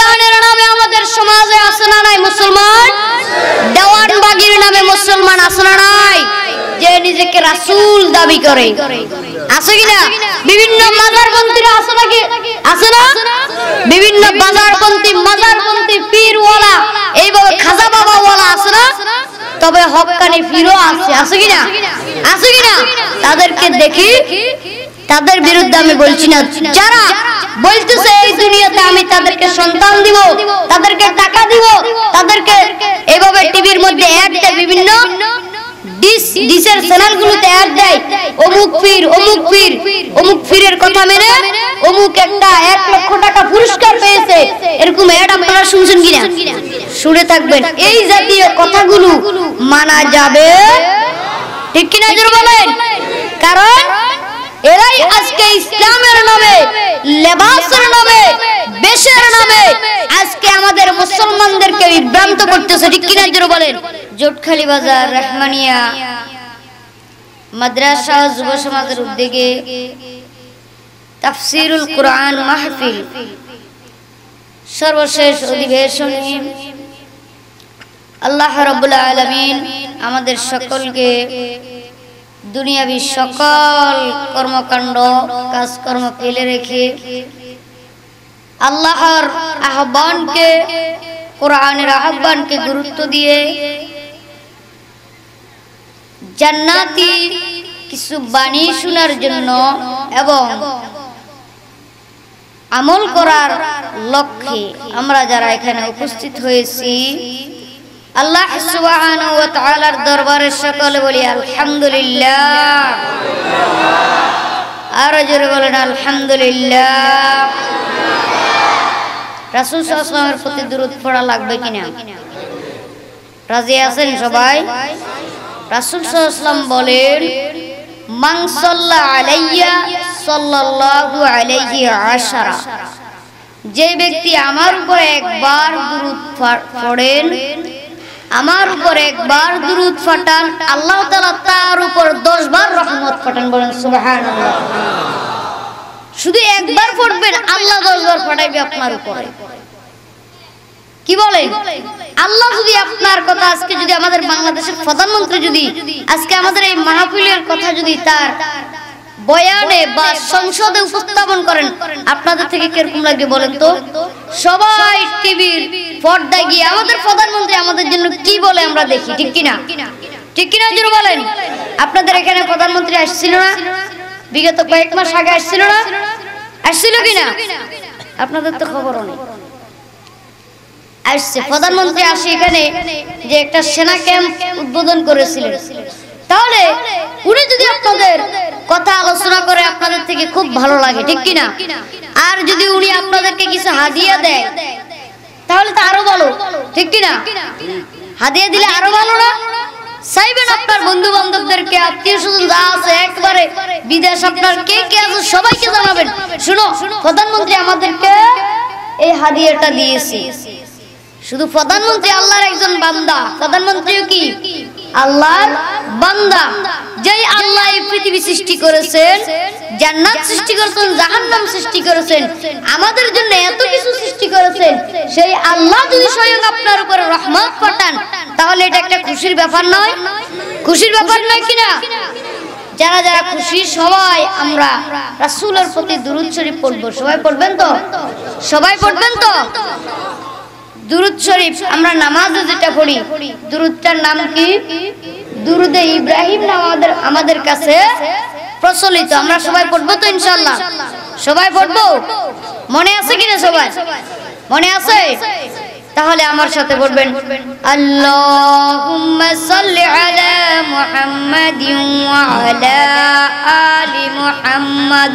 শয়তানের নামে আমাদের সমাজে আছে না নাই মুসলমান বাগির নামে মুসলমান আছে না নাই যে নিজেকে রাসূল দাবি করে আছে কিনা বিভিন্ন মাজারপন্থীরা আছে নাকি আছে না বিভিন্ন বাজারপন্থী মাজারপন্থী পীরওয়ালা এইভাবে খাজা বাবাওয়ালা আছে না তবে হকানি পীরও আছে আছে কিনা আছে কিনা তাদেরকে দেখি তাদের বিরুদ্ধে আমি বলছি না যারা বলতেছে এই দুনিয়াতে আমি তাদেরকে সন্তান দিব তাদেরকে টাকা দিব তাদেরকে এইভাবে টিভির মধ্যে অ্যাড দেয় বিভিন্ন ডিস ডিসের চ্যানেলগুলোতে অ্যাড দেয় অমুক পীর অমুক পীর অমুক পীরের কথা মেনে অমুক একটা এক লক্ষ টাকা পুরস্কার পেয়েছে এরকম অ্যাড আপনারা শুনছেন কিনা শুনে থাকবেন এই জাতীয় কথাগুলো মানা যাবে ঠিক কিনা জোর বলেন কারণ এরাই আজকে ইসলামের নামে লেবাসের নামে বেশের নামে আজকে আমাদের মুসলমানদেরকে বিভ্রান্ত করতেছে ঠিক কিনা জোর বলেন জোটখালি বাজার রহমানিয়া মাদ্রাসা যুব সমাজের উদ্যোগে তাফসিরুল কোরআন মাহফিল সর্বশেষ অধিবেশন আল্লাহ রবুল্লা আলমিন আমাদের সকলকে দুনিয়াবি সকল কর্মকাণ্ড কাজকর্ম ফেলে রেখে আল্লাহর আহ্বানকে কোরআনের আহ্বানকে গুরুত্ব দিয়ে জান্নাতি কিছু বাণী শোনার জন্য এবং আমল করার লক্ষ্যে আমরা যারা এখানে উপস্থিত হয়েছি আল্লাহ তাআলার দরবারে সকলে বলি আলহামদুলিল্লাহ আরো জোরে বলেন আলহামদুলিল্লাহ রাসুল সাল্লামের প্রতি দূরত পড়া লাগবে কিনা রাজি আছেন সবাই রাসুল সাল্লাম বলেন মাংসল্লা আলাইয়া সাল্লাল্লাহু আলাইহি আশারা যে ব্যক্তি আমার উপরে একবার দূরত পড়েন আমার উপর একবার দুরুদ ফাটান আল্লাহ তালা তার উপর দশ বার রহমত ফাটান বলেন শুধু একবার পড়বেন আল্লাহ দশ বার ফাটাইবে আপনার উপরে কি বলেন আল্লাহ যদি আপনার কথা আজকে যদি আমাদের বাংলাদেশের প্রধানমন্ত্রী যদি আজকে আমাদের এই মাহফিলের কথা যদি তার বয়ানে বা সংসদে উপস্থাপন করেন আপনাদের থেকে কিরকম লাগবে বলেন তো সবাই টিভির পর্দায় গিয়ে আমাদের প্রধানমন্ত্রী আমাদের জন্য কি বলে আমরা দেখি ঠিক কিনা ঠিক কিনা জন্য বলেন আপনাদের এখানে প্রধানমন্ত্রী আসছিল না বিগত কয়েক মাস আগে আসছিল না আসছিল কিনা আপনাদের তো খবর নেই আসছে প্রধানমন্ত্রী আসে এখানে যে একটা সেনা ক্যাম্প উদ্বোধন করেছিলেন তাহলে উনি যদি আপনাদের কথা আলোচনা করে আপনাদের থেকে খুব ভালো লাগে ঠিক কিনা আর যদি উনি আপনাদেরকে কিছু হাদিয়া দেয় তাহলে তো আরো ভালো ঠিক কি না হাদিয়া দিলে আরো ভালো না সাইবেন আপনার বন্ধু বান্ধবদেরকে আত্মীয় স্বজন যা আছে একবারে বিদেশ আপনার কে কে আছে সবাইকে জানাবেন শুনো প্রধানমন্ত্রী আমাদেরকে এই হাদিয়াটা দিয়েছে শুধু প্রধানমন্ত্রী আল্লাহর একজন বান্দা প্রধানমন্ত্রীও কি আল্লাহর বান্দা যেই আল্লাহ এই পৃথিবী সৃষ্টি করেছেন জান্নাত সৃষ্টি করেছেন জাহান্নাম সৃষ্টি করেছেন আমাদের জন্য এত কিছু সৃষ্টি করেছেন সেই আল্লাহ যদি স্বয়ং আপনার উপর রহমত পাঠান তাহলে এটা একটা খুশির ব্যাপার নয় খুশির ব্যাপার নয় কিনা যারা যারা খুশি সবাই আমরা রাসূলের প্রতি দরুদ শরীফ পড়বো সবাই পড়বেন তো সবাই পড়বেন তো দুরুদ শরীফ আমরা নামাজও যেটা পড়ি দুরুদটার নাম কি দুরুদে ইব্রাহিম নামাদের আমাদের আমাদের কাছে প্রচলিত আমরা সবাই পড়বো তো ইনশাল্লাহ সবাই পড়বো মনে আছে কিনা সবাই মনে আছে তাহলে আমার সাথে বলবেন আল্লাহ আলা আলি মুহাম্মাদ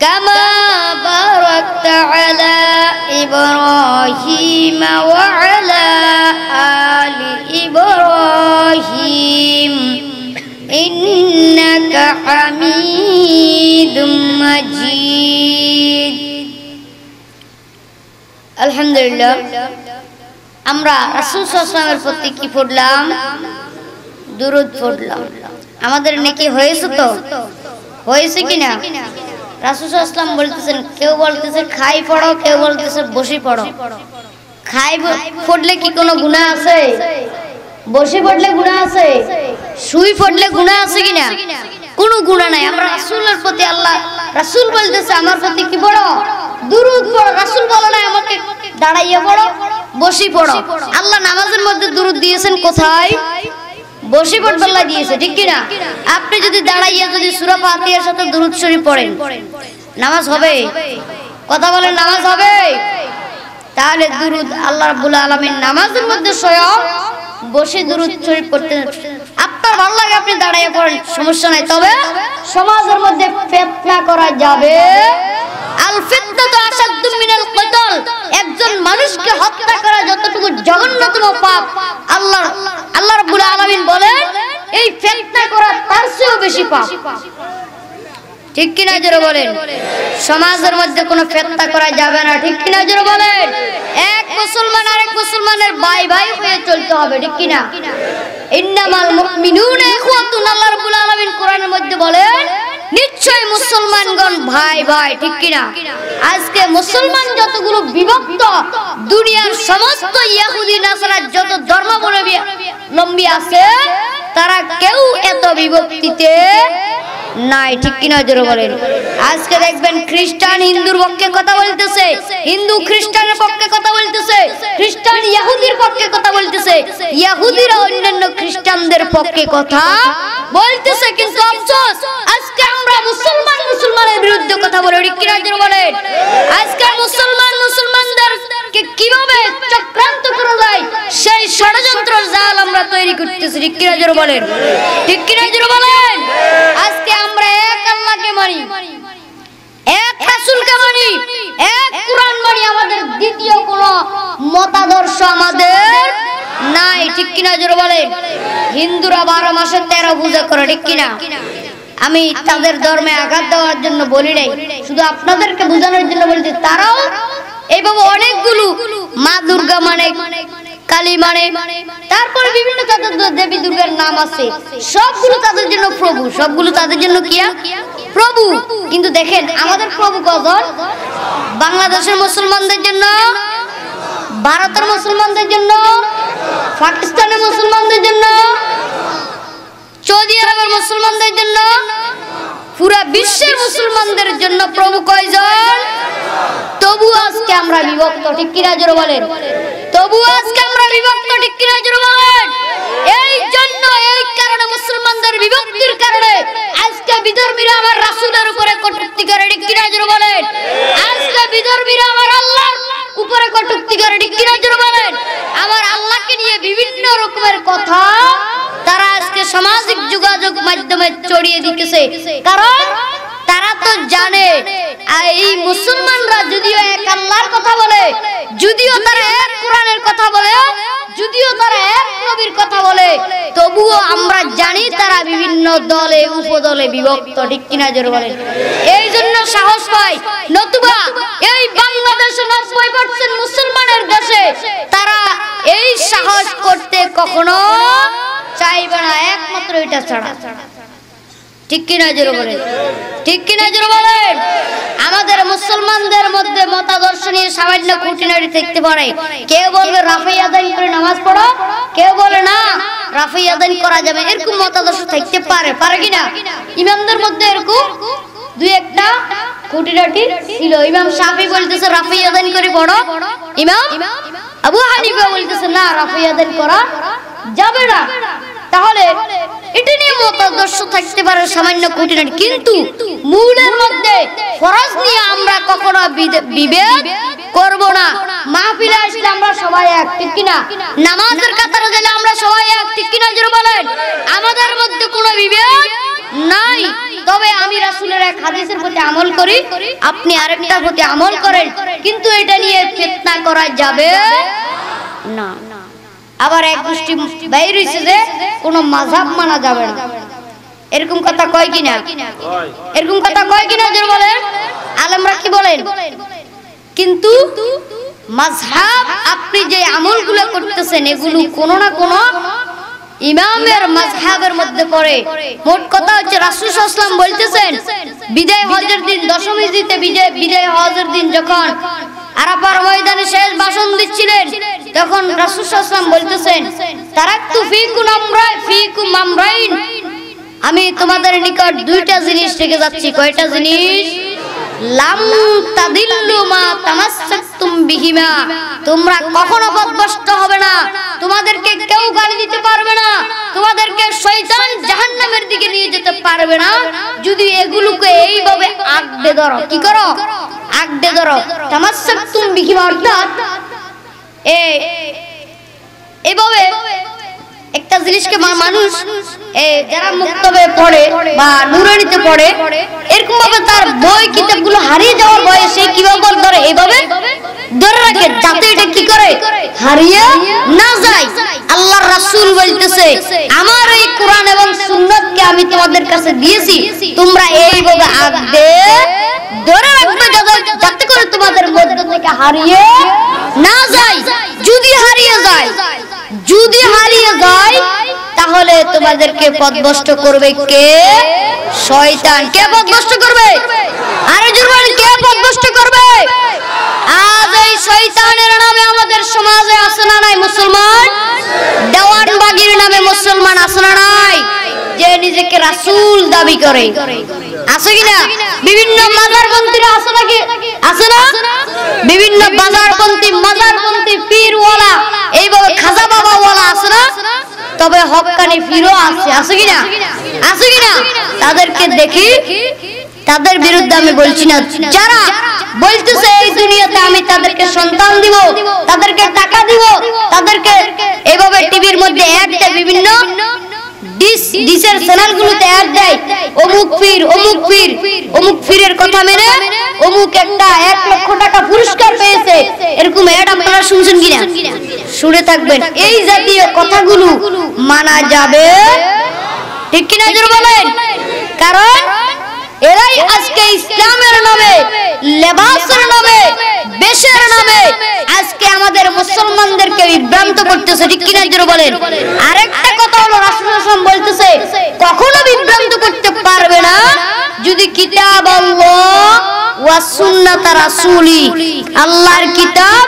كما باركت على إبراهيم وعلى آل إبراهيم إنك حميد مجيد الحمد لله صلى الله عليه وسلم কি পড়লাম درود পড়লাম আমাদের নেকি হয়েছে তো হয়েছে কিনা আসলাম বলতেছেন কেউ বলতেছে খাই পড়ো কেউ বলতেছে বসি পড়ো খাই পড়লে কি কোনো গুণা আছে বসে পড়লে গুণা আছে শুই পড়লে গুণা আছে কিনা কোনো গুণা নাই আমরা রাসুলের প্রতি আল্লাহ রাসুল বলতেছে আমার প্রতি কি পড়ো দুরুদ পড়ো রাসুল বলো না আমাকে দাঁড়াইয়া পড়ো বসি পড়ো আল্লাহ নামাজের মধ্যে দুরুদ দিয়েছেন কোথায় বসি বটবল্লা দিয়েছে ঠিক কিনা আপনি যদি দাঁড়াইয়া যদি সুরা পাতিয়ার সাথে দুরুদ শরীফ পড়েন নামাজ হবে কথা বলেন নামাজ হবে তাহলে দুরুদ আল্লাহ রাব্বুল আলামিন নামাজের মধ্যে স্বয়ং বসে দুরুদ শরীফ পড়তে আপনার ভালো লাগে আপনি দাঁড়াইয়া পড়েন সমস্যা নাই তবে সমাজের মধ্যে ফেতনা করা যাবে আল ফিতনা তো আসাদু মিনাল কতল একজন মানুষকে হত্যা করা যতটুকু জঘন্যতম পাপ আল্লাহ আল্লাহ রাব্বুল আলামিন বলেন এই ফেতনা করা তার চেয়েও বেশি পাপ ঠিক কিনা জোরে বলেন সমাজের মধ্যে কোনো ফেত্তা করা যাবে না ঠিক কিনা জোরে বলেন এক মুসলমান এক মুসলমানের ভাই ভাই হয়ে চলতে হবে ঠিক কিনা ইন্নামাল মুমিনুন ইখওয়াতুন আল্লাহ রাব্বুল আলামিন কোরআনের মধ্যে বলেন নিশ্চয় মুসলমানগণ ভাই ভাই ঠিক কিনা আজকে মুসলমান যতগুলো বিভক্ত দুনিয়ার সমস্ত ইহুদি নাসারা যত ধর্মাবলম্বী লম্বী আছে তারা কেউ এত বিভক্তিতে নাই ঠিক কিনা জোর বলেন আজকে দেখবেন খ্রিস্টান হিন্দুর পক্ষে কথা বলতেছে হিন্দু খ্রিস্টানের পক্ষে কথা বলতেছে খ্রিস্টান ইহুদির পক্ষে কথা বলতেছে ইয়াহুদিরা অন্যান্য খ্রিস্টানদের পক্ষে কথা বলতেছে কিন্তু আফসোস আজকে আমরা মুসলমান মুসলমানের বিরুদ্ধে কথা বলি ঠিক কিনা জোর বলেন আজকে মুসলমান মুসলমানদের জগৎকে কিভাবে চক্রান্ত করা যায় সেই ষড়যন্ত্র জাল আমরা তৈরি করতেছি ঠিক কিনা জোর বলেন ঠিক কিনা জোর বলেন আজকে আমরা এক আল্লাহকে মানি এক রাসূলকে মানি এক কুরআন মানি আমাদের দ্বিতীয় কোন মতাদর্শ আমাদের নাই ঠিক কিনা জোর বলেন হিন্দুরা বারো মাসে তেরো পূজা করে ঠিক না আমি তাদের ধর্মে আঘাত দেওয়ার জন্য বলি নাই শুধু আপনাদেরকে বোঝানোর জন্য বলছি তারাও এবং অনেকগুলো মা দুর্গা মানে কালী মানে তারপর বিভিন্ন তাদের দেবী দুর্গার নাম আছে সবগুলো তাদের জন্য প্রভু সবগুলো তাদের জন্য কিয়া প্রভু কিন্তু দেখেন আমাদের প্রভু কজন বাংলাদেশের মুসলমানদের জন্য ভারতের মুসলমানদের জন্য পাকিস্তানের মুসলমানদের জন্য সৌদি আরবের মুসলমানদের জন্য পুরা বিশ্বের মুসলমানদের জন্য প্রভু কয়জন তবু আজকে আমরা বিভক্ত ঠিক কিনা জোর বলেন তবু আজকে আমরা বিভক্ত ঠিক কিনা জোর বলেন এই জন্য এই কারণে মুসলমানদের বিভক্তির কারণে আজকে বিধর্মীরা আমার রাসুলের উপরে কটুক্তি করে ঠিক কিনা জোর বলেন আজকে বিধর্মীরা আমার আল্লাহর উপরে কটুক্তি করে ঠিক কিনা জোর বলেন আমার আল্লাহকে নিয়ে বিভিন্ন রকমের কথা তারা আজকে সামাজিক যোগাযোগ মাধ্যমে ছড়িয়ে দিতেছে কারণ তারা তো জানে এই মুসলমানরা যদিও এক আল্লাহর কথা বলে যদিও তারা এক কোরআনের কথা বলে যদিও তারা এক নবীর কথা বলে তবুও আমরা জানি তারা বিভিন্ন দলে উপদলে বিভক্ত ঠিক কিনা জোর বলে এই জন্য সাহস পায় নতুবা এই বাংলাদেশে নব্বই পার্সেন্ট মুসলমানের দেশে তারা এই সাহস করতে কখনো চাইব না একমাত্র এটা ছাড়া ঠিক কিনা জোর বলে ঠিক কিনা জোর বলে আমাদের মুসলমানদের মধ্যে মতাদর্শ নিয়ে সামান্য কুটিনাটি থাকতে পারে কেউ বলবে রাফাই আদান করে নামাজ পড়ো কেউ বলে না রাফাই আদান করা যাবে এরকম মতাদর্শ থাকতে পারে পারে কিনা ইমামদের মধ্যে এরকম দুই একটা কুটিনাটি ছিল ইমাম সাফি বলতেছে রাফাই আদান করে পড়ো ইমাম আবু হানিফা বলতেছে না রাফাই আদান করা যাবে না তাহলে এটা নিয়ে মতাদর্শ থাকতে পারে সামান্য কঠিন কিন্তু মূলের মধ্যে ফরজ নিয়ে আমরা কখনো বিভেদ করব না মাহফিলে আসলে আমরা সবাই এক ঠিক কিনা নামাজের কাতারে গেলে আমরা সবাই এক ঠিক কিনা যারা বলেন আমাদের মধ্যে কোনো বিভেদ নাই তবে আমি রাসুলের এক হাদিসের প্রতি আমল করি আপনি আরেকটার প্রতি আমল করেন কিন্তু এটা নিয়ে চেতনা করা যাবে না আবার এক গোষ্ঠী বাইর হয়েছে যে কোন মাঝাব মানা যাবে না এরকম কথা কয় কিনা এরকম কথা কয় কিনা যে বলে আলমরা কি বলেন কিন্তু মাঝহাব আপনি যে আমল গুলো করতেছেন এগুলো কোনো না কোনো ইমামের মাঝহাবের মধ্যে পড়ে মোট কথা হচ্ছে রাসুল আসলাম বলতেছেন বিজয় হজের দিন দশমী দিতে বিজয় বিজয় হজের দিন যখন আরাফার ময়দানে শেষ ভাষণ দিচ্ছিলেন তখন রাসুসাম বলতেছেন তারাক তু ফিকুম আমি তোমাদের নিকট দুইটা জিনিস রেখে যাচ্ছি কয়টা জিনিস লাম তোমরা কখনো হবে না তোমাদেরকে কেউ গালি দিতে পারবে না তোমাদেরকে শয়তান জাহান দিকে নিয়ে যেতে পারবে না যদি এগুলোকে এইভাবে আগে ধরো কি করো আগে ধরো তামাশাক তুমি কি অর্থাৎ এ এভাবে একটা জিনিসকে মানুষ যারা মুক্ত পড়ে বা নুরানিতে পড়ে এরকম ভাবে তার বই কিতাব গুলো হারিয়ে যাওয়ার বয়ে সে কিভাবে ধরে এইভাবে ধরে রাখে যাতে এটা কি করে হারিয়ে না যায় আল্লাহ রাসুল বলতেছে আমার এই কোরআন এবং সুন্নাতকে আমি তোমাদের কাছে দিয়েছি তোমরা এইভাবে আগদে ধরে রাখবে যাতে করে তোমাদের মধ্যে থেকে হারিয়ে না যায় যদি হারিয়ে যায় যদি হারিয়ে যায় তাহলে তোমাদেরকে পদভষ্ট করবে কে শয়তান কে পদভষ্ট করবে আরে জুরবান কে পদভষ্ট করবে আজ এই শয়তানের নামে আমাদের সমাজে আসনা নাই মুসলমান দেওয়ানবাগির নামে মুসলমান আসনা নাই যে নিজেকে রাসূল দাবি করে আছে কিনা বিভিন্ন মন্ত্রী আছে নাকি আছে না বিভিন্ন বাজারপন্থী মাজারপন্থী পীরওয়ালা এইভাবে খাজা বাবাওয়ালা আছে না তবে হকানি পীরও আছে আছে কিনা আছে কিনা তাদেরকে দেখি তাদের বিরুদ্ধে আমি বলছি না যারা বলতেছে এই দুনিয়াতে আমি তাদেরকে সন্তান দিব তাদেরকে টাকা দিব তাদেরকে এভাবে টিভির মধ্যে অ্যাড বিভিন্ন ডিস ডিসের চ্যানেলগুলোতে অ্যাড দেয় অমুক পীর অমুক পীর অমুক পীরের কথা মেনে অমুক একটা এক লক্ষ টাকা পুরস্কার পেয়েছে এরকম অ্যাড আপনারা শুনছেন কিনা শুনে থাকবেন এই জাতীয় কথাগুলো মানা যাবে ঠিক কিনা বলেন কারণ এরাই আজকে ইসলামের নামে লেবাসের নামে বেশের নামে আজকে আমাদের মুসলমানদেরকে বিভ্রান্ত করতেছে ঠিক কিনা জোরে বলেন আরেকটা কথা হলো রাসূল বলতেছে কখনো বিভ্রান্ত করতে পারবে না যদি কিতাব আল্লাহ ওয়া সুন্নাত রাসূলি আল্লাহর কিতাব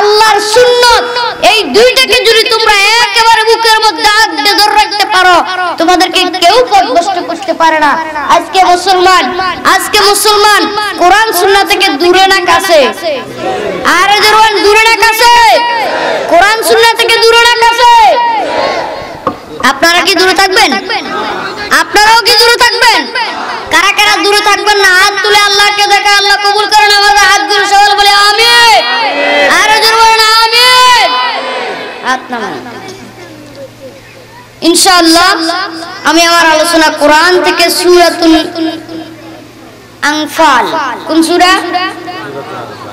আল্লাহর সুন্নাত এই দুইটাকে যদি তোমরা একেবারে বুকের মধ্যে আঁকড়ে ধরে রাখতে পারো তোমাদেরকে কেউ পথভ্রষ্ট করতে পারে না আজকে মুসলমান আজকে মুসলমান কোরআন সুন্নাহ থেকে দূরে না কাছে আর এদের দূরে না কাছে কোরআন সুন্নাহ থেকে দূরে না কাছে আপনারা কি দূরে থাকবেন আপনারাও কি দূরে থাকবেন কারা কারা দূরে থাকবেন না হাত তুলে আল্লাহকে দেখে আল্লাহ কবুল করেন আমাদের হাতগুলো সবাই বলে আমি আরো জোর আমি ইনশাআল্লাহ আমি আমার আলোচনা কোরআন থেকে সূরাতুল আনফাল কোন সূরা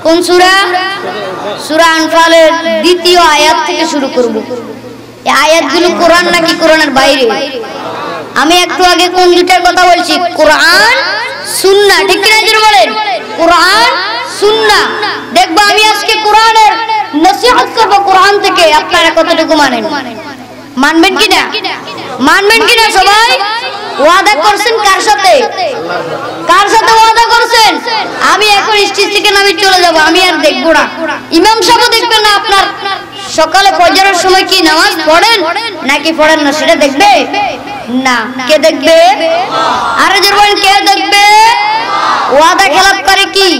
কোন সূরা সূরা আনফালের দ্বিতীয় আয়াত থেকে শুরু করব এই আয়াতগুলো কোরআন নাকি কোরআনের বাইরে আমি একটু আগে কোন দুটার কথা বলছি কোরআন সুন্না ঠিক কিনা বলেন কোরআন সুন্না দেখবো আমি আজকে কোরআনের নসিহত করব কোরআন থেকে আপনারা কতটুকু মানেন মানবেন কিনা মানবেন কিনা সবাই ওয়াদা করছেন কার সাথে কার সাথে ওয়াদা করছেন আমি এখন স্টেজ থেকে নামি চলে যাব আমি আর দেখবো না ইমাম সাহেব দেখবেন না আপনার সকালে ফজরের সময় কি নামাজ পড়েন নাকি পড়েন না সেটা দেখবে না কে দেখবে আরে জোরবান কে দেখবে ওয়াদা খেলাপ করে কি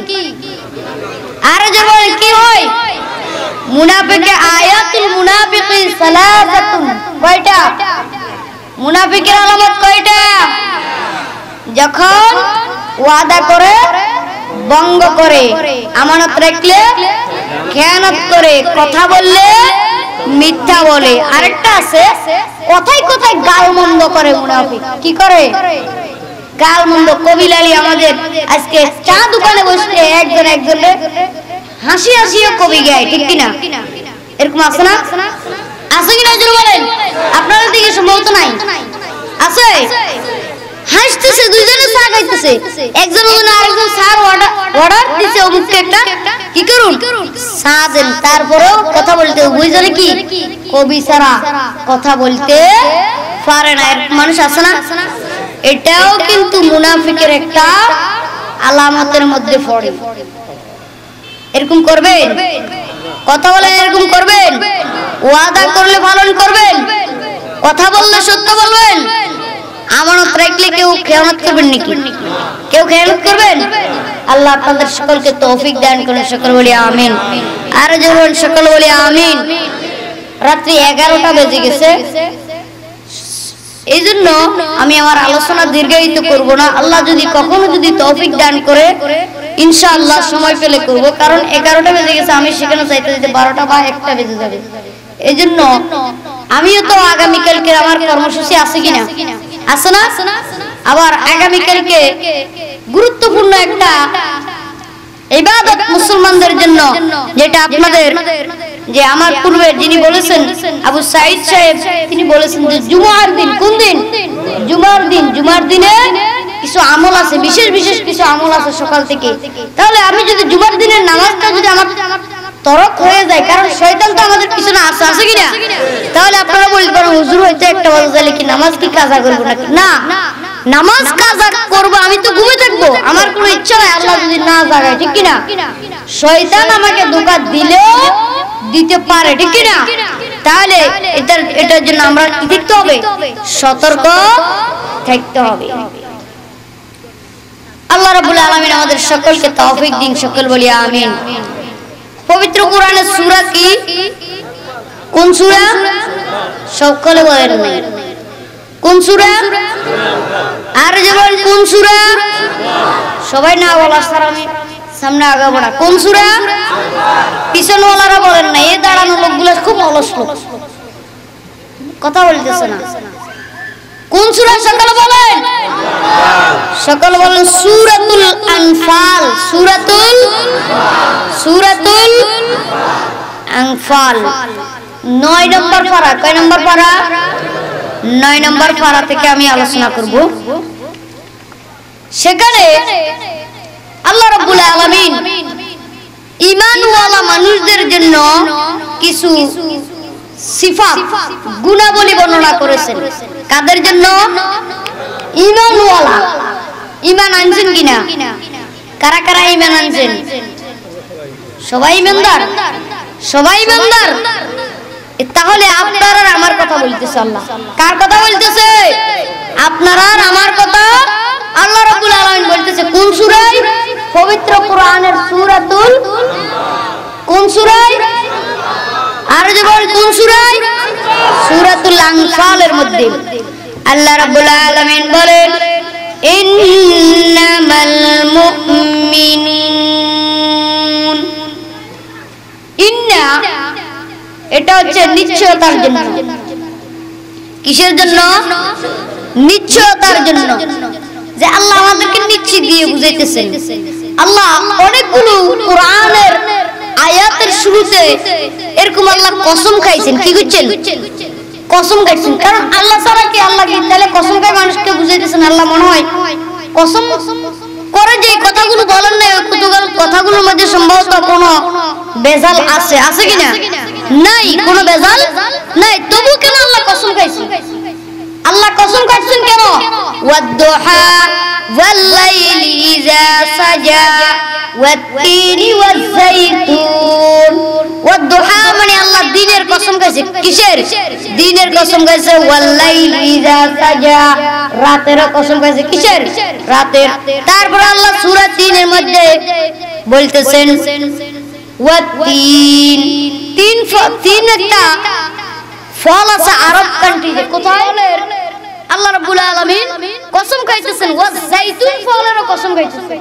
আরে জোরবান কি হয় মুনাফিকে আয়াতুল মুনাফিকি সালাসাতুন কয়টা মুনাফিকের আলামত কয়টা যখন ওয়াদা করে বঙ্গ করে আমানত রাখলে খেয়ানত করে কথা বললে মিথ্যা বলে আরেকটা আছে কোথায় গাল গালমন্দ করে মুনাফিক কি করে গালমন্দ কবিল আলী আমাদের আজকে চা দোকানে বসে একজন একজন হাসি হাসিও কবি গায় ঠিক কিনা এরকম আছে না আছে কিনা বলেন আপনাদের দিকে সম্ভবত নাই আছে হাসতেছে দুইজনে চা খাইতেছে একজন ওজন আরেকজন স্যার অর্ডার দিছে অমুককে একটা কি করুন চা দেন তারপরেও কথা বলতে বুঝলে কি কবি সারা কথা বলতে পারে না মানুষ আছে না এটাও কিন্তু মুনাফিকের একটা আলামতের মধ্যে পড়ে এরকম করবেন কথা বলে এরকম করবেন ওয়াদা করলে পালন করবেন কথা বললে সত্য বলবেন আমানত রাখলে কেউ খেয়ানত করবেন নাকি কেউ খেয়ানত করবেন আল্লাহ আপনাদের সকলকে তৌফিক দান করুন সকল বলি আমিন আর যখন সকল বলি আমিন রাত্রি এগারোটা বেজে গেছে এই জন্য আমি আমার আলোচনা দীর্ঘায়িত করব না আল্লাহ যদি কখনো যদি তৌফিক দান করে ইনশাআল্লাহ সময় পেলে করব কারণ এগারোটা বেজে গেছে আমি সেখানে চাইতে যেতে বারোটা বা একটা বেজে যাবে এই জন্য আমিও তো আগামীকালকে আমার কর্মসূচি আছে কিনা আছে আবার আগামীকালকে গুরুত্বপূর্ণ একটা ইবাদত মুসলমানদের জন্য যেটা আপনাদের যে আমার পূর্বে যিনি বলেছেন আবু সাইদ সাহেব তিনি বলেছেন যে জুমার দিন কোন দিন জুমার দিন জুমার দিনে কিছু আমল আছে বিশেষ বিশেষ কিছু আমল আছে সকাল থেকে তাহলে আমি যদি জুমার দিনের নামাজটা যদি আমার তরক হয়ে যায় কারণ শয়তান তো আমাদের পিছনে আছে আছে কিনা তাহলে আপনারা বলতে পারেন হুজুর হয়তো একটা বাজে যাইলে কি নামাজ কি কাজা করবো নাকি না নামাজ কাজা করবো আমি তো ঘুমিয়ে থাকবো আমার কোনো ইচ্ছা নাই আল্লাহ যদি না জাগায় ঠিক কিনা শয়তান আমাকে ধোকা দিলেও দিতে পারে ঠিক কিনা তাহলে এটার এটার জন্য আমরা কি দেখতে হবে সতর্ক থাকতে হবে আল্লাহ রাবুল আলমিন আমাদের সকলকে তৌফিক দিন সকল বলিয়া আমিন পবিত্র কোরআনে সুরা কি কোন সুরা সকলে বলেন কোন সুরা আর যেমন কোন সুরা সবাই না বলা স্যার আমি সামনে আগাবো না কোন সুরা পিছনওয়ালারা বলেন না এ দাঁড়ানো লোকগুলো খুব অলস লোক কথা বলতেছে না কোন সুরা সকাল বলেন সকাল বলেন সুরাতুল আনফাল সুরাতুল সুরাতুল আংফাল নয় নম্বর পারা কয় নম্বর পারা নয় নম্বর পারা থেকে আমি আলোচনা করব সেখানে আল্লাহ রাব্বুল আলামিন ঈমানওয়ালা মানুষদের জন্য কিছু সিফাত গুণাবলী বর্ণনা করেছেন কাদের জন্য ঈমানওয়ালা ঈমান আনছেন কিনা কারা কারা ঈমান আনছেন সবাই ইমানদার সবাই বান্দার তাহলে আপনার আর আমার কথা বলতেছে আল্লাহ কার কথা বলতেছে আপনার আর আমার কথা আল্লাহ রাব্বুল আলামিন বলতেছে কোন সূরায় পবিত্র কোরআনের সূরাতুল কোন সূরায় আর যে বল কোন সূরায় সূরাতুল আনফালের মধ্যে আল্লাহ রাব্বুল আলামিন বলেন ইন্নামাল মুমিনিন ইন্না এটা হচ্ছে নিশ্চয়তার জন্য কিসের জন্য নিশ্চয়তার জন্য যে আল্লাহ আমাদেরকে নিশ্চিত দিয়ে বুঝাইতেছেন আল্লাহ অনেকগুলো কোরআনের আয়াতের শুরুতে এরকম আল্লাহ কসম খাইছেন কি করছেন কসম খাইছেন কারণ আল্লাহ ছাড়া কি আল্লাহ তাহলে কসম খাই মানুষকে বুঝাইতেছেন আল্লাহ মনে হয় কসম পরে যে কথাগুলো বলেন না ওই কথাগুলোর মধ্যে সম্ভবত কোনো বেজাল আছে আছে কিনা নাই কোনো বেজাল নাই তবু কেন আল্লাহ কসম খাইছে আল্লাহ কসম কাটছেন কেন ওয়াদ্দোহা ওয়াল্লাইলি ইযা সাজা ওয়াত্তিনি ওয়াজ্জাইতুন ওয়াদ্দোহা মানে আল্লাহ দিনের কসম খাইছে কিসের দিনের কসম খাইছে ওয়াল্লাইলি ইযা সাজা রাতের কসম খাইছে কিসের রাতের তারপর আল্লাহ সূরা তিনের মধ্যে বলতেছেন ওয়াত্তিন তিন তিন একটা ফল আছে আরব কান্ট্রিতে কোথায় আল্লাহ রাব্বুল আলামিন কসম খাইতেছেন ওয়া জাইতুন ফলেরও কসম খাইতেছেন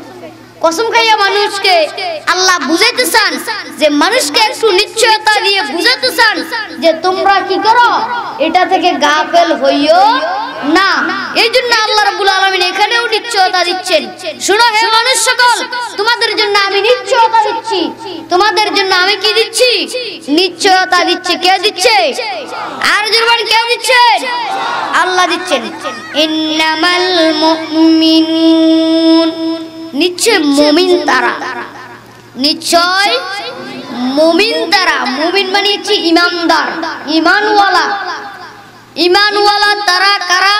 কসম খাইয়া মানুষকে আল্লাহ বুঝাইতে চান যে মানুষকে একটু নিশ্চয়তা দিয়ে বুঝাইতে চান যে তোমরা কি করো এটা থেকে গা ফেল হইও না এই জন্য আল্লাহ রাব্বুল আলামিন এখানেও নিশ্চয়তা দিচ্ছেন শুনো হে মানুষ সকল তোমাদের জন্য আমি নিশ্চয়তা দিচ্ছি তোমাদের জন্য আমি কি দিচ্ছি নিশ্চয়তা দিচ্ছে কে দিচ্ছে আর জুরবান কে দিচ্ছে আল্লাহ দিচ্ছেন ইন্নামাল মুমিনুন নিশ্চয় মুমিন তারা নিশ্চয় মুমিন তারা মুমিন মানে হচ্ছে ইমানদার ইমানওয়ালা ইমানওয়ালা তারা কারা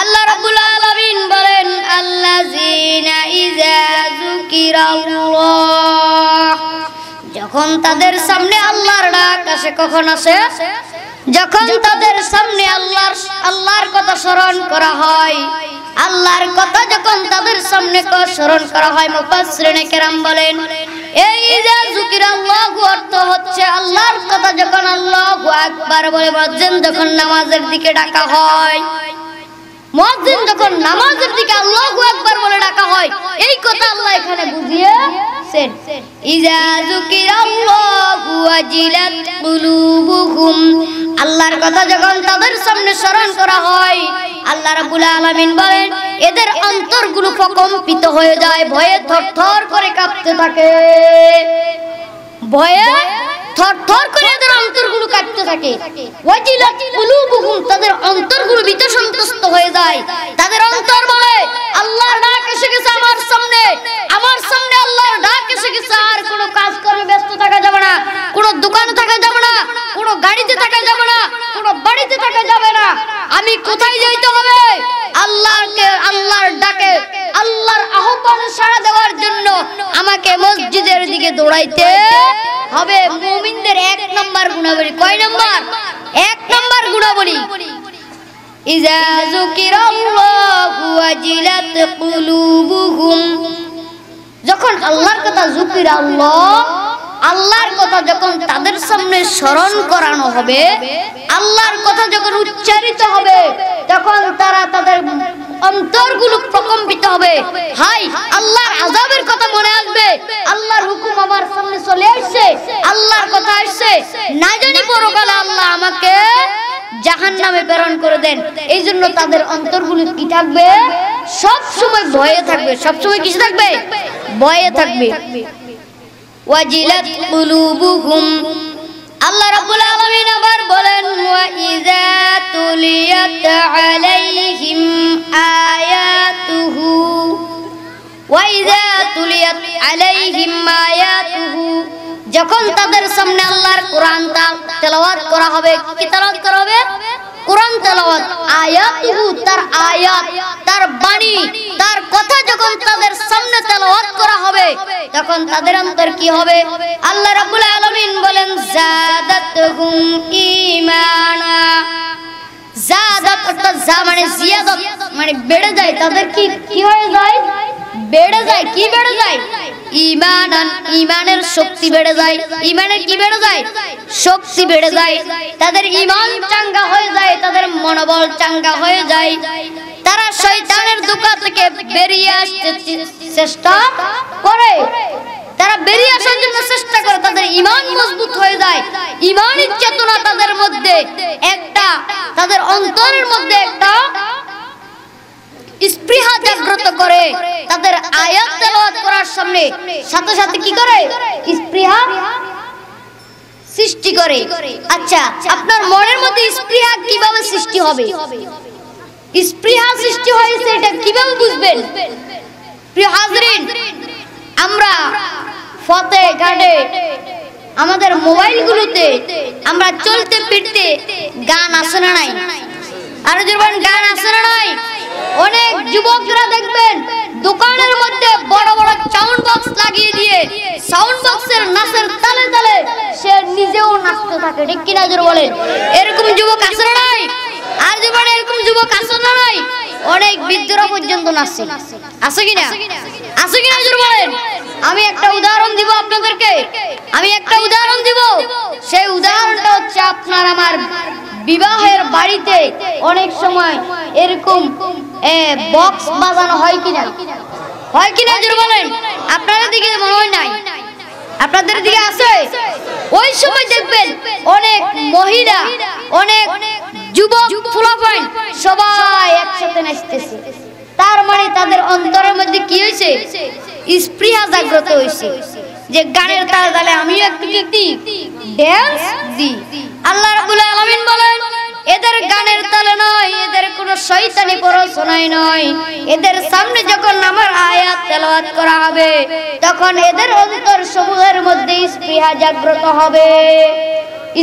আল্লাহ রাব্বুল আলামিন বলেন আল্লাযিনা ইযা যুকিরাল্লাহ যখন তাদের সামনে আল্লাহর ডাক আসে কখন আসে যখন তাদের সামনে আল্লাহর আল্লাহর কথা স্মরণ করা হয় আল্লাহর কথা যখন তাদের সামনে স্মরণ করা হয় মুফাসসিরিনে কেরাম বলেন এই যে যুকির আল্লাহু অর্থ হচ্ছে আল্লাহর কথা যখন আল্লাহু আকবার বলে মসজিদ যখন নামাজের দিকে ডাকা হয় মসজিদ যখন নামাজের দিকে আল্লাহু আকবার বলে ডাকা হয় এই কথা আল্লাহ এখানে বুঝিয়েছেন ইজা যুকিরাল্লাহু ওয়াজিলাত কুলুবুহুম আল্লাহর কথা যখন তাদের সামনে স্মরণ করা হয় আল্লাহ রাব্বুল আলামিন বলেন এদের অন্তরগুলো প্রকম্পিত হয়ে যায় ভয়ে থরথর করে কাঁপতে থাকে ভয়ে থর থর করে তাদের অন্তরগুলো কাটতে থাকে ওয়াজিলাত কুলুবুহুম তাদের অন্তরগুলো বিতে সন্তুষ্ট হয়ে যায় তাদের অন্তর বলে আল্লাহ ডাক এসে গেছে আমার সামনে আমার সামনে আল্লাহর ডাক এসে গেছে আর কোনো কাজ কর্মে ব্যস্ত থাকা যাবে না কোনো দোকানে থাকা যাবে না কোনো গাড়িতে থাকা যাবে না কোনো বাড়িতে থাকা যাবে না আমি কোথায় যাইতে হবে আল্লাহকে আল্লাহর ডাকে আল্লাহর আহ্বানে সাড়া দেওয়ার জন্য আমাকে মসজিদের দিকে দৌড়াইতে হবে মুমিনদের এক নম্বর গুণাবলী কয় নম্বর এক নম্বর গুণাবলী ইজা যুকিরাল্লাহু ওয়াজিলাত কুলুবুহুম যখন আল্লাহর কথা যুকির আল্লাহ আল্লাহর কথা যখন তাদের সামনে স্মরণ করানো হবে আল্লাহর কথা যখন উচ্চারিত হবে তখন তারা তাদের অন্তরগুলো প্রকম্পিত হবে হাই আল্লাহর আজাবের কথা মনে আসবে আল্লাহর হুকুম আমার সামনে চলে আসছে আল্লাহর কথা আসছে না জানি পরকালে আল্লাহ আমাকে জাহান নামে প্রেরণ করে দেন এই জন্য তাদের অন্তরগুলো কি থাকবে সব সময় ভয়ে থাকবে সব সময় কিছু থাকবে ভয়ে থাকবে ওয়াজিলাত কুলুবুহুম আল্লাহ রাব্বুল আলামিন আবার বলেন ওয়া ইযা তুলিয়াত আলাইহিম আয়াতুহু ওয়া ইযা তুলিয়াত আলাইহিম আয়াতুহু যখন তাদের সামনে আল্লাহর কোরআন তেলাওয়াত করা হবে কি তেলাওয়াত করা হবে কোরআন তেলাওয়াত আয়াতুহু তার আয়াত তার বাণী তার কথা যখন তাদের সামনে তেলাওয়াত করা হবে তখন তাদের অন্তর কি হবে আল্লাহ রাব্বুল আলামিন বলেন জাদাতহুম ঈমানা যাদাত অর্থাৎ যা মানে জিয়াদত মানে বেড়ে যায় তাদের কি কি হয়ে যায় বেড়ে যায় কি বেড়ে যায় ইমান ইমানের শক্তি বেড়ে যায় ইমানের কি বেড়ে যায় শক্তি বেড়ে যায় তাদের ইমান চাঙ্গা হয়ে যায় তাদের মনোবল চাঙ্গা হয়ে যায় তারা শয়তানের দোকান থেকে বেরিয়ে আসতে চেষ্টা করে তারা বেরিয়ে আসার জন্য চেষ্টা করে তাদের ইমান মজবুত হয়ে যায় ইমানের চেতনা তাদের মধ্যে একটা তাদের অন্তরের মধ্যে একটা স্পৃহা জাগ্রত করে তাদের আয়াত তেলাওয়াত করার সামনে সাথে সাথে কি করে স্পৃহা সৃষ্টি করে আচ্ছা আপনার মনের মধ্যে স্পৃহা কিভাবে সৃষ্টি হবে স্পৃহা সৃষ্টি হয়েছে এটা কিভাবে বুঝবেন প্রিয় হাজরিন আমরা ফতে ঘাটে আমাদের মোবাইলগুলোতে আমরা চলতে ফিরতে গান আসে না নাই আর যখন গান আসে না নাই অনেক যুবকরা দেখবেন দোকানের মধ্যে বড় বড় সাউন্ড বক্স লাগিয়ে দিয়ে সাউন্ড বক্সের নাচের তালে তালে সে নিজেও নাচতে থাকে ঠিক কিনা জোর বলেন বৃদ্ধরা পর্যন্ত নাচছে আছে কিনা আছে কিনা হুজুর বলেন আমি একটা উদাহরণ দিব আপনাদেরকে আমি একটা উদাহরণ দিব সেই উদাহরণটা হচ্ছে আপনার আমার বিবাহের বাড়িতে অনেক সময় এরকম বক্স বাজানো হয় কিনা হয় কিনা হুজুর বলেন আপনাদের দিকে মনে হয় নাই আপনাদের দিকে আছে ওই সময় দেখবেন অনেক মহিলা অনেক সবাই একসাথে তার মানে তাদের অন্তরের মধ্যে কি হয়েছে স্পৃহা যে গানের তালে আমিও একটু আল্লাহ রাব্বুল বলেন এদের গানের তালে নয় এদের কোনো শৈতানি পড়াশোনায় নয় এদের সামনে যখন আমার আয়াত তেলাওয়াত করা হবে তখন এদের অন্তর সমূহের মধ্যে স্পৃহা জাগ্রত হবে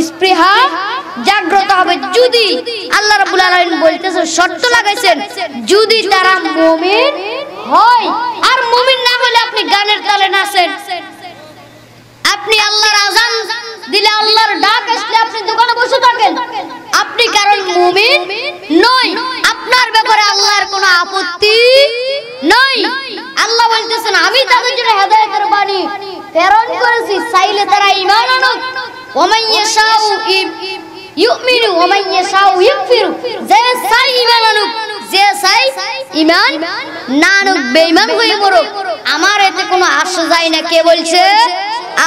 স্পৃহা জাগ্রত হবে যদি আল্লাহ রাব্বুল আলামিন বলতেছেন শর্ত লাগাইছেন যদি তারা মুমিন হয় আর মুমিন না হলে আপনি গানের তালে নাচেন আপনি আল্লাহর আজান দিলে আল্লাহর ডাক আসলে আপনি দোকানে বসে থাকেন আপনি কারণ মুমিন নই আপনার ব্যাপারে আল্লাহর কোনো আপত্তি নই আল্লাহ বলতেছেন আমি তাদের জন্য হেদায়েতের বাণী প্রেরণ করেছি চাইলে তারা ঈমান আনুক ওমান ইয়াশাউ ইউমিনু ওমান ইয়াশাউ ইয়াকফিরু যে চাই ঈমান আনুক যে চাই ইমান নানক বেঈমান হয়ে আমার এতে কোনো আশা যায় না কে বলছে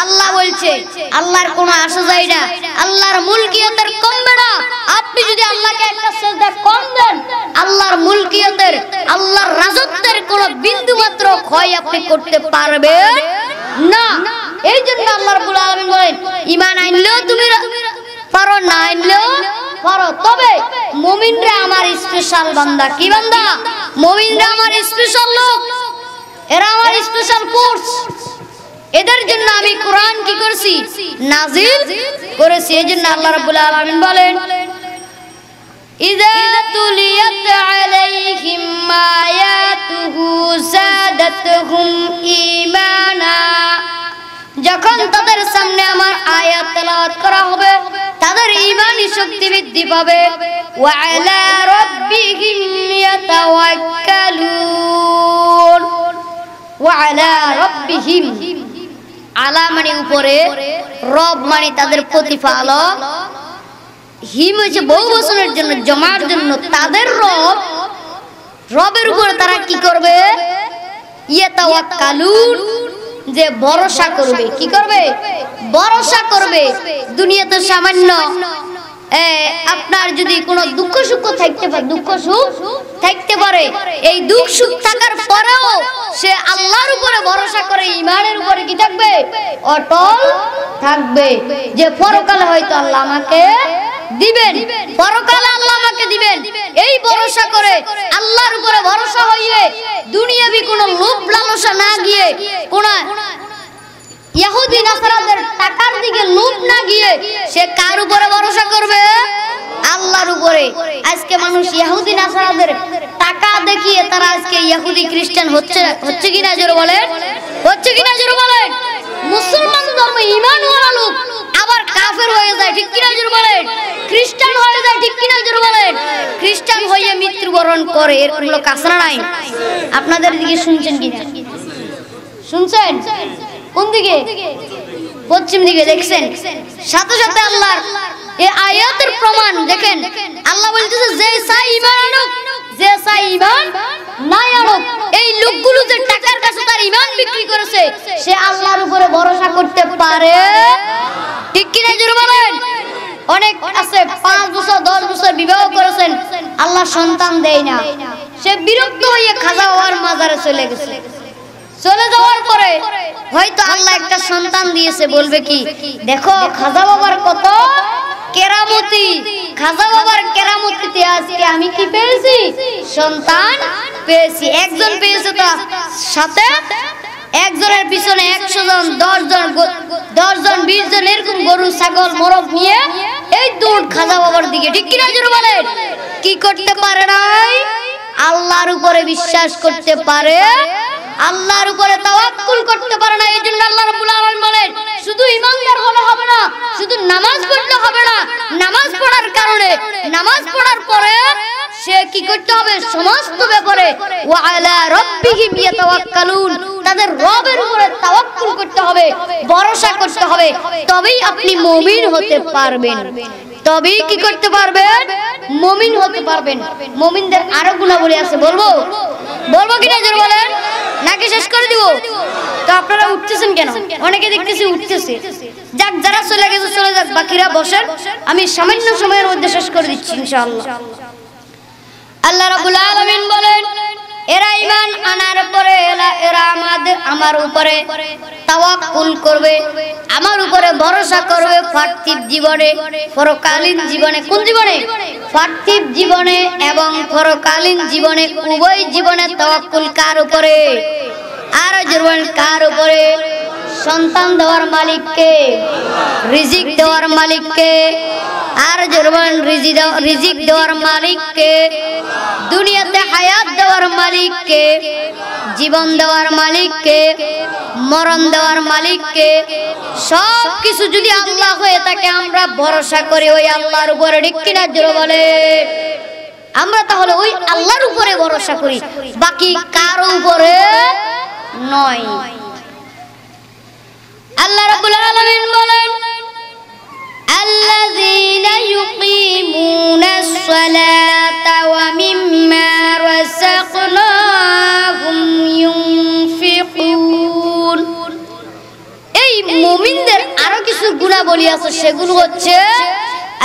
আল্লাহ বলছে আল্লাহর কোনো আশা যায় না আল্লাহর মুলকিয়তের কমবে না আপনি যদি আল্লাহকে একটা সেজদা কম দেন আল্লাহর মুলকিয়তের আল্লাহর রাজত্বের কোনো বিন্দু মাত্র ক্ষয় আপনি করতে পারবেন না এই জন্য আল্লাহ ইমান আলামিন আনলেও তুমি পারো না আনলেও ফরজ তবে মুমিনরা আমার স্পেশাল বান্দা কি বান্দা মুমিনরা আমার স্পেশাল লোক এরা আমার স্পেশাল কোর্স এদের জন্য আমি কোরআন কি করছি নাজিল করেছি এই জন্য আল্লাহ রাব্বুল আলামিন বলেন إذا تليت عليهم آياته زادتهم إيمانا যখন তাদের সামনে আমার আয়াত তেলাওয়াত করা হবে তাদের ঈমানই শক্তি বৃদ্ধি পাবে আলা রাব্বিহিম ইয়াতাওয়াক্কালুন আলা রাব্বিহিম আলা মানে উপরে রব মানে তাদের প্রতিপালক হিম হচ্ছে বহু বছরের জন্য জমার জন্য তাদের রব রবের উপরে তারা কি করবে ইয়াতাওয়াক্কালুন যে ভরসা করবে কি করবে ভরসা করবে দুনিয়াতে সামান্য আপনার যদি কোনো দুঃখ সুখ থাকতে পারে দুঃখ সুখ থাকতে পারে এই দুঃখ সুখ থাকার পরেও সে আল্লাহর উপরে ভরসা করে ইমানের উপরে কি থাকবে অটল থাকবে যে পরকালে হয়তো আল্লাহ আমাকে দিবেন পরকালে আল্লাহ আমাকে দিবেন এই ভরসা করে আল্লাহর উপরে ভরসা হইয়ে দুনিয়াবি কোনো লোভ লালসা না গিয়ে কোন ইহুদি নাসারাদের টাকার দিকে লোভ না গিয়ে সে কার উপরে ভরসা করবে আল্লাহর উপরে আজকে মানুষ ইহুদি নাসারাদের টাকা দেখিয়ে তারা আজকে ইহুদি খ্রিস্টান হচ্ছে হচ্ছে কিনা জোর বলে হচ্ছে কিনা জোর বলে মুসলমান ধর্মে ইমান ওয়ালা লোক আবার কাফের হয়ে যায় ঠিক কিনা জোর বলে খ্রিস্টান হয়ে যায় ঠিক কিনা জোর বলে খ্রিস্টান হয়ে মৃত্যুবরণ করে এরকম লোক আসরা নাই আপনাদের দিকে শুনছেন কিনা শুনছেন কোন দিকে পশ্চিম দিকে দেখছেন সাথে সাথে আল্লাহর এই আয়াতের প্রমাণ দেখেন আল্লাহ বলতেছে যে চাই ইমান আনুক যে চাই ইমান নাই আনুক এই লোকগুলো যে টাকার কাছে তার ইমান বিক্রি করেছে সে আল্লাহর উপরে ভরসা করতে পারে ঠিক কি না বলেন অনেক আছে পাঁচ বছর দশ বছর বিবাহ করেছেন আল্লাহ সন্তান দেয় না সে বিরক্ত হয়ে খাজা হওয়ার মাজারে চলে গেছে চলে যাওয়ার পরে হয়তো আল্লাহ একটা সন্তান দিয়েছে বলবে কি দেখো খাজা বাবার কত কেরামতি খাজা বাবার কেরামতিতে আজকে আমি কি পেয়েছি সন্তান পেয়েছি একজন পেয়েছে তো সাথে একজনের পিছনে একশো জন দশ জন দশ জন বিশ জন এরকম গরু ছাগল মোরগ নিয়ে এই দূর খাজা বাবার দিকে ঠিক কিনা জোর বলে কি করতে পারে নাই আল্লাহর উপরে বিশ্বাস করতে পারে আল্লাহর উপরে তাওয়াক্কুল করতে পারে না এইজন্য আল্লাহ রাব্বুল আলামিন বলেন শুধু ইমানদার হলে হবে না শুধু নামাজ পড়লে হবে না নামাজ পড়ার কারণে নামাজ পড়ার পরে সে কি করতে হবে সমস্ত ব্যাপারে ওয়া আলা রাব্বিহিম ইয়াতাওয়াক্কালুন তাদের রবের উপরে তাওয়াক্কুল করতে হবে ভরসা করতে হবে তবেই আপনি মুমিন হতে পারবেন তবেই কি করতে পারবেন মুমিন হতে পারবেন মুমিনদের আরো গুণাবলী আছে বলবো বলবো না জোর বলেন নাকি শেষ করে দিব তো আপনারা উঠতেছেন কেন অনেকে দেখতেছি উঠতেছে যাক যারা চলে গেছে চলে যাক বাকিরা বসেন আমি সামান্য সময়ের মধ্যে শেষ করে দিচ্ছি ইনশাআল্লাহ আল্লাহ রাবুল আলমিন বলেন এরা ইমান আনার পরে এরা আমাদের আমার উপরে তাওয়াক্কুল করবে আমার উপরে ভরসা করবে পার্থিব জীবনে পরকালীন জীবনে কোন জীবনে পার্থিব জীবনে এবং পরকালীন জীবনে উভয় জীবনে তাওয়াক্কুল কার উপরে আর জীবন কার উপরে সন্তান দেওয়ার মালিককে রিজিক দেওয়ার মালিককে আর জরবান রিজিক দেওয়ার মালিককে দুনিয়াতে হায়াত দেওয়ার মালিককে জীবন দেওয়ার মালিককে মরণ দেওয়ার মালিককে সব কিছু যদি আল্লাহ হয়ে তাকে আমরা ভরসা করি ওই আল্লাহর উপরে ঠিক জোর বলে আমরা তাহলে ওই আল্লাহর উপরে ভরসা করি বাকি কার উপরে নয় الله رب العالمين بلن الذين يقيمون الصلاة ومما رزقناهم ينفقون أي مؤمن در أروك سرقنا بولي أصر شغل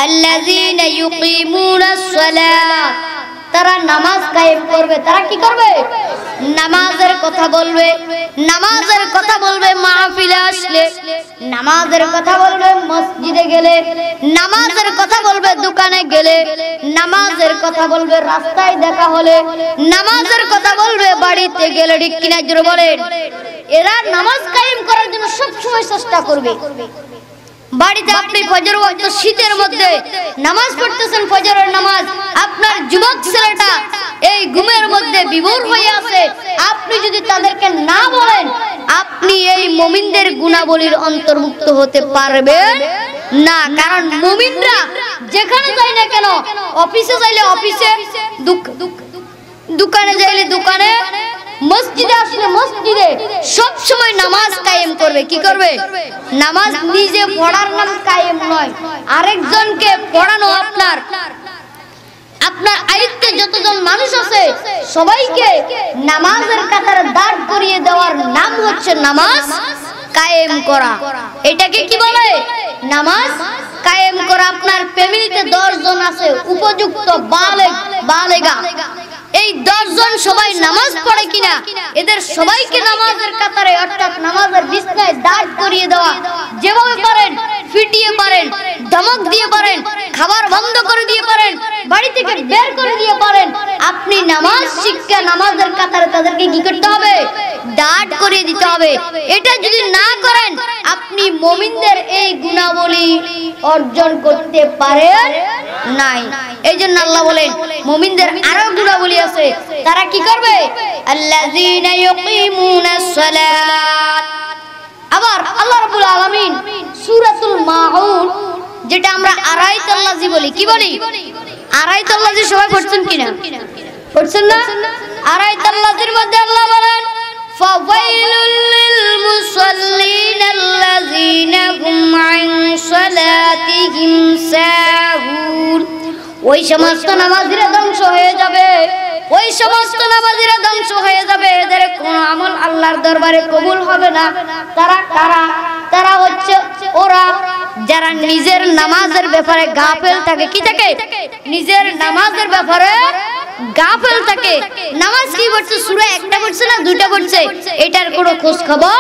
الذين يقيمون الصلاة ترى نماز قائم قربة ترى كي قربة নামাজের কথা বলবে নামাজের কথা বলবে মাহফিলে আসলে নামাজের কথা বলবে মসজিদে গেলে নামাজের কথা বলবে দোকানে গেলে নামাজের কথা বলবে রাস্তায় দেখা হলে নামাজের কথা বলবে বাড়িতে গেলে ঠিক কিনা জোর বলেন এরা নামাজ কায়েম করার জন্য সবসময় চেষ্টা করবে বাড়িতে আপনি ফজর ওয়াক্ত শীতের মধ্যে নামাজ পড়তেছেন ফজরের নামাজ আপনার যুবক ছেলেটা এই ঘুমের মধ্যে বিভোর হয়ে আছে আপনি যদি তাদেরকে না বলেন আপনি এই মুমিনদের গুণাবলীর অন্তর্ভুক্ত হতে পারবেন না কারণ মুমিনরা যেখানে যাই না কেন অফিসে যাইলে অফিসে দোকানে যাইলে দোকানে মসজিদে আসলে মসজিদে সব সময় নামাজ কায়েম করবে কি করবে নামাজ নিজে পড়ার নাম কায়েম নয় আরেকজনকে পড়ানো আপনার আপনার আয়ত্তে যতজন মানুষ আছে সবাইকে নামাজের কাতারে দাঁড় করিয়ে দেওয়ার নাম হচ্ছে নামাজ কায়েম করা এটাকে কি বলে নামাজ কায়েম করা আপনার ফ্যামিলিতে জন আছে উপযুক্ত বালেগ বালেগা এই দশজন সবাই নামাজ পড়ে কিনা এদের সবাইকে নামাজের কাতারে অর্থাৎ নামাজের বিস্তায় দাঁড় করিয়ে দেওয়া যেভাবে পারেন ফিটিয়ে পারেন ধমক দিয়ে পারেন খাবার বন্ধ করে দিয়ে পারেন বাড়ি থেকে বের করে দিয়ে পারেন আপনি নামাজ শিক্ষা নামাজের কাতারে তাদেরকে কি করতে হবে দাঁড় করে দিতে হবে এটা যদি না করেন আপনি মমিনদের এই গুণাবলী অর্জন করতে পারেন নাই এই জন্য আল্লাহ বলেন মমিনদের আরো গুণাবলী আছে তারা কি করবে আবার আল্লাহ রবুল আলমিন সুরাতুল মাউন যেটা আমরা আড়াই তল্লাজি বলি কি বলি আড়াই তল্লাজি সবাই পড়ছেন কিনা পড়ছেন না আড়াই তল্লাজির মধ্যে আল্লাহ বলেন فويل للمصلين الذين هم عن صلاتهم ساهون ওই সমস্ত নামাজিরা ধ্বংস হয়ে যাবে ওই সমস্ত নামাজিরা ধ্বংস হয়ে যাবে এদের কোন আমল আল্লাহর দরবারে কবুল হবে না তারা কারা তারা হচ্ছে ওরা যারা নিজের নামাজের ব্যাপারে গাফেল থাকে কি থাকে নিজের নামাজের ব্যাপারে গাফেল থাকে নামাজ কি পড়ছে সুরা একটা পড়ছে না দুটো পড়ছে এটার কোনো খোঁজ খবর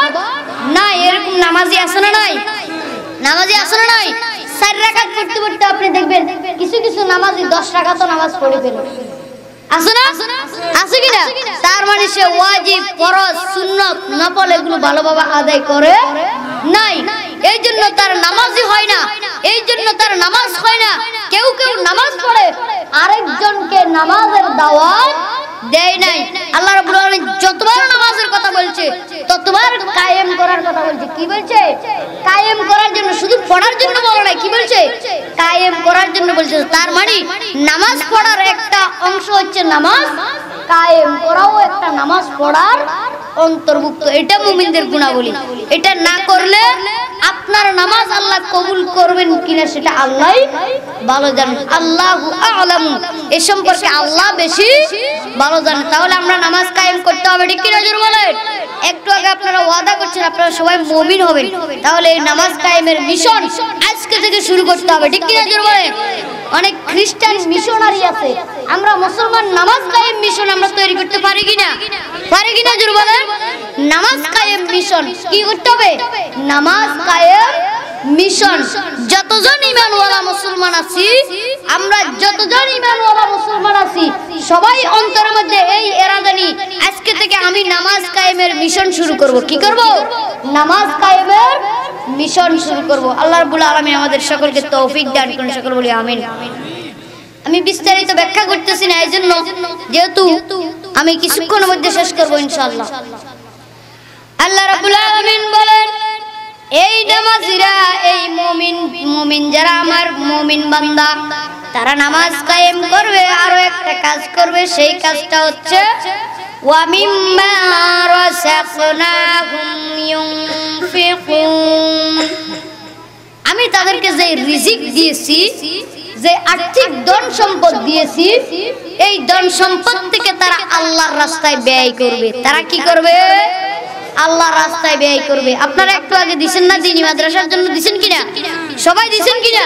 না এরকম নামাজি আসে না নাই নামাজি আসে না নাই চার রাখাত পড়তে পড়তে আপনি দেখবেন কিছু কিছু দশ নামাজ মানে করে নাই এই জন্য তার নামাজই হয় না এই জন্য তার নামাজ হয় না কেউ কেউ নামাজ পড়ে আরেকজনকে নামাজের দাওয়াত দেয় নাই আল্লাহ রাব্বুল আলামিন যতবার নামাজের কথা বলছে ততবার কায়েম করার কথা বলছে কি বলছে কায়েম করার জন্য শুধু পড়ার জন্য বলে নাই কি বলছে কায়েম করার জন্য বলছে তার মানে নামাজ পড়ার একটা অংশ হচ্ছে নামাজ নামাজ পড়ার অন্তর্ভুক্ত এটা মুমিনদের গুণাবলী এটা না করলে আপনার নামাজ আল্লাহ কবুল করবেন কিনা সেটা আল্লাহ ভালো জানেন আল্লাহ আলাম এ সম্পর্কে আল্লাহ বেশি ভালো জানেন তাহলে আমরা নামাজ কায়েম করতে হবে ঠিক কিনা জোর একটু আগে আপনারা ওয়াদা করছেন আপনারা সবাই মমিন হবেন তাহলে এই নামাজ কায়েমের মিশন আজকে থেকে শুরু করতে হবে ঠিক কিনা জোর অনেক খ্রিস্টান মিশনারি আছে আমরা মুসলমান নামাজ কায়েম মিশন আমরা তৈরি করতে পারি কিনা পারি কিনা জোর বলেন নামাজ কায়েম মিশন কি করতে হবে নামাজ কায়েম মিশন যতজন ইমানওয়ালা মুসলমান আছি আমরা যতজন ইমানওয়ালা মুসলমান আছি সবাই অন্তরের মধ্যে এই এরাদানি আজকে থেকে আমি নামাজ কায়েমের মিশন শুরু করব কি করব নামাজ কায়েমের মিশন শুরু করব আল্লাহ রাব্বুল আলামিন আমাদের সকলকে তৌফিক দান করুন সকল বলি আমিন আমিন আমি বিস্তারিত ব্যাখ্যা করতেছি না এই জন্য যেহেতু আমি কিছুক্ষণের মধ্যে শেষ করবো ইনশাল্লাহ আল্লাহ রাবুল আলমিন বলেন এই নামাজিরা এই মমিন মমিন যারা আমার মমিন বান্দা তারা নামাজ কায়েম করবে আরো একটা কাজ করবে সেই কাজটা হচ্ছে আমি তাদেরকে যে রিজিক দিয়েছি যে আর্থিক দন সম্পদ দিয়েছি এই দন সম্পদ থেকে তারা আল্লাহর রাস্তায় ব্যয় করবে তারা কি করবে আল্লাহর রাস্তায় ব্যয় করবে আপনারা একটু আগে দিছেন না দিনী মাদ্রাসার জন্য দিছেন কিনা সবাই দিছেন কিনা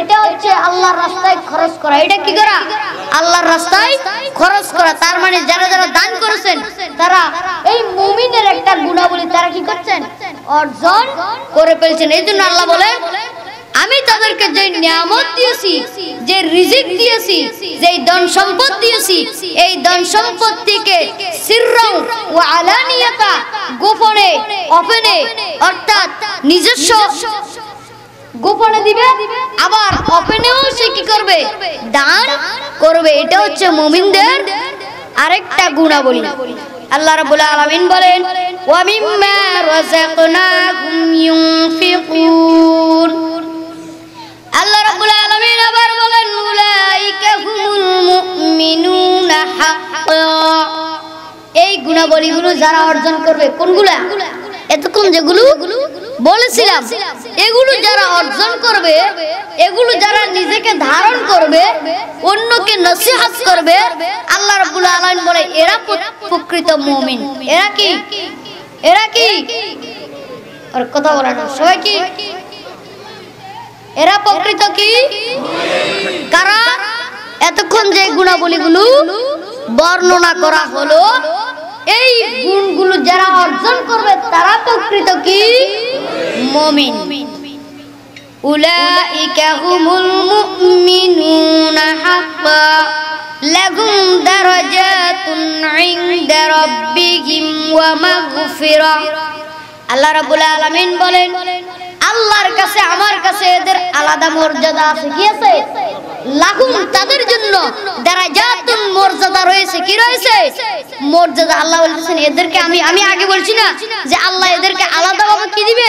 এটা হচ্ছে আল্লাহর রাস্তায় খরচ করা এটা কি করা আল্লাহর রাস্তায় খরচ করা তার মানে যারা যারা দান করেছেন তারা এই মুমিনের একটা গুণাবলী তারা কি করছেন অর্জন করে ফেলছেন এই জন্য আল্লাহ বলে আমি তাদেরকে যে নিয়ামত দিয়েছি যে রিজিক দিয়েছি যে ধন সম্পদ দিয়েছি এই ধন সম্পত্তিকে সিররং ও আলানিয়াতা গোপনে ওপেনে অর্থাৎ নিজস্ব গোপনে দিবে আবার ওপেনেও সে কি করবে দান করবে এটা হচ্ছে মুমিনদের আরেকটা গুণাবলী আল্লাহ রাব্বুল আলামিন বলেন ওয়া মিম্মা রাযাকনাকুম ইউনফিকুন আল্লাহ রাব্বুল আলামিন আবার বলেন উলাইকা হুমুল মুমিনুনা এই গুণাবলীগুলো যারা অর্জন করবে কোনগুলা এতক্ষণ যেগুলো বলেছিলাম এগুলো যারা অর্জন করবে এগুলো যারা নিজেকে ধারণ করবে অন্যকে নসিহাত করবে আল্লাহ রাব্বুল আলামিন বলে এরা প্রকৃত মুমিন এরা কি এরা কি আর কথা বলে সবাই কি এরা প্রকৃত কি কারণ এতক্ষণ যে গুণাবলীগুলো বর্ণনা করা হলো এই গুণগুলো যারা অর্জন করবে তারা প্রকৃত কি মমিন উলাইকা হুমুল মুমিনুনা আল্লাহ রাব্বুল আলামিন বলেন আল্লাহর কাছে আমার কাছে এদের আলাদা মর্যাদা আছে কি আছে লাগুন তাদের জন্য দারাজাতুন মর্যাদা রয়েছে কি রয়েছে মর্যাদা আল্লাহ বলতেছেন এদেরকে আমি আমি আগে বলছি না যে আল্লাহ এদেরকে ভাবে কি দিবে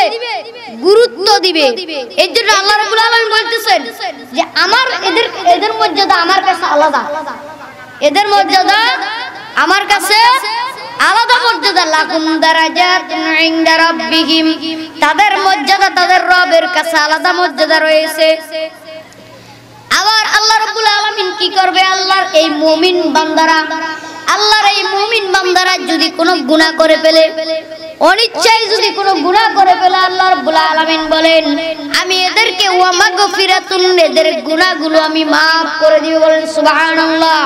গুরুত্ব দিবে এর জন্য আল্লাহ রাব্বুল আলামিন বলতেছেন যে আমার এদের এদের মর্যাদা আমার কাছে আলাদা এদের মর্যাদা আমার কাছে আলাদা মর্যাদা লাগুন রাব্বিহিম তাদের মর্যাদা তাদের রবের কাছে আলাদা মর্যাদা রয়েছে আবার আল্লাহ রাব্বুল আলামিন কি করবে আল্লাহর এই মুমিন বান্দারা আল্লাহর এই মুমিন বান্দারা যদি কোনো গুনাহ করে ফেলে অনিচ্ছায় যদি কোনো গুণা করে ফেলে আল্লাহ রাব্বুল আলামিন বলেন আমি এদেরকে ওয়া মাগফিরাতুন এদের গুনাহগুলো আমি maaf করে দিব বলেন সুবহানাল্লাহ